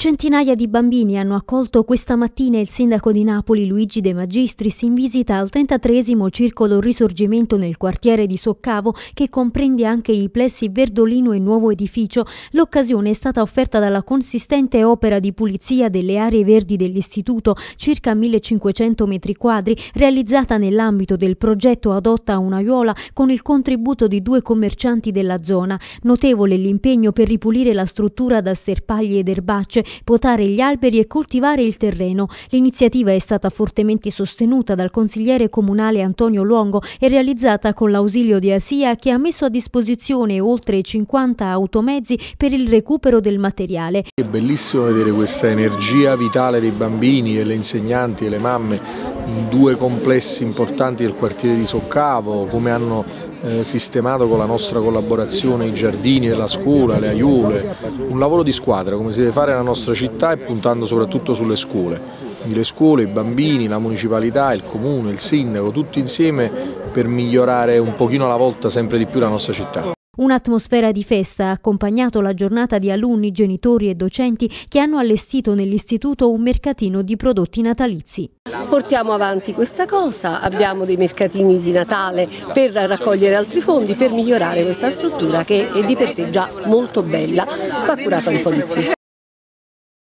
Centinaia di bambini hanno accolto questa mattina il sindaco di Napoli Luigi De Magistris in visita al 33 Circolo Risorgimento nel quartiere di Soccavo che comprende anche i plessi Verdolino e Nuovo Edificio. L'occasione è stata offerta dalla consistente opera di pulizia delle aree verdi dell'istituto, circa 1500 metri quadri, realizzata nell'ambito del progetto Adotta un'aiuola con il contributo di due commercianti della zona. Notevole l'impegno per ripulire la struttura da serpagli ed erbacce potare gli alberi e coltivare il terreno. L'iniziativa è stata fortemente sostenuta dal consigliere comunale Antonio Luongo e realizzata con l'ausilio di Asia che ha messo a disposizione oltre 50 automezzi per il recupero del materiale. È bellissimo vedere questa energia vitale dei bambini, delle insegnanti, delle mamme, due complessi importanti del quartiere di Soccavo, come hanno eh, sistemato con la nostra collaborazione i giardini della scuola, le aiule, un lavoro di squadra come si deve fare nella nostra città e puntando soprattutto sulle scuole. Quindi le scuole, i bambini, la municipalità, il comune, il sindaco, tutti insieme per migliorare un pochino alla volta sempre di più la nostra città. Un'atmosfera di festa ha accompagnato la giornata di alunni, genitori e docenti che hanno allestito nell'istituto un mercatino di prodotti natalizi. Portiamo avanti questa cosa, abbiamo dei mercatini di Natale per raccogliere altri fondi, per migliorare questa struttura che è di per sé già molto bella, va curata un po' di più.